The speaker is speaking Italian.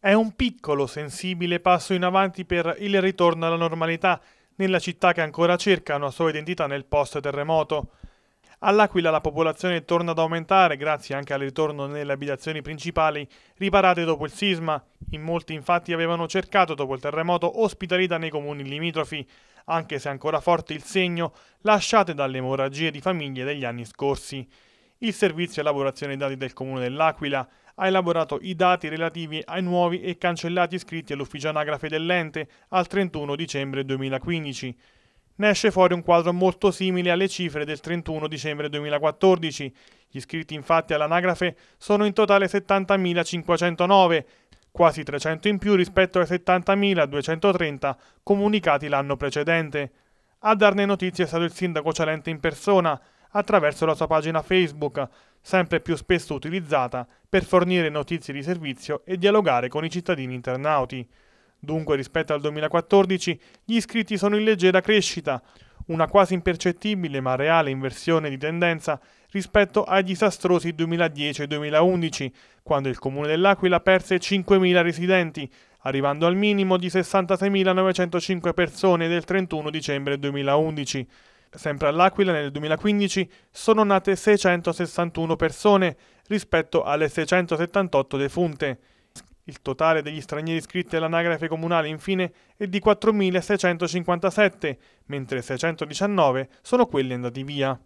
È un piccolo, sensibile passo in avanti per il ritorno alla normalità nella città che ancora cerca una sua identità nel post-terremoto. All'Aquila la popolazione torna ad aumentare grazie anche al ritorno nelle abitazioni principali riparate dopo il sisma. In molti infatti avevano cercato dopo il terremoto ospitalità nei comuni limitrofi, anche se ancora forte il segno lasciate dalle emorragie di famiglie degli anni scorsi. Il servizio elaborazione dati del Comune dell'Aquila ha elaborato i dati relativi ai nuovi e cancellati iscritti all'ufficio anagrafe dell'ente al 31 dicembre 2015. Ne esce fuori un quadro molto simile alle cifre del 31 dicembre 2014. Gli iscritti infatti all'anagrafe sono in totale 70.509, quasi 300 in più rispetto ai 70.230 comunicati l'anno precedente. A darne notizia è stato il sindaco Cialente in persona, attraverso la sua pagina Facebook, sempre più spesso utilizzata per fornire notizie di servizio e dialogare con i cittadini internauti. Dunque rispetto al 2014 gli iscritti sono in leggera crescita, una quasi impercettibile ma reale inversione di tendenza rispetto ai disastrosi 2010 2011, quando il comune dell'Aquila perse 5.000 residenti, arrivando al minimo di 66.905 persone del 31 dicembre 2011. Sempre all'Aquila nel 2015 sono nate 661 persone rispetto alle 678 defunte. Il totale degli stranieri iscritti all'anagrafe comunale infine è di 4.657, mentre 619 sono quelli andati via.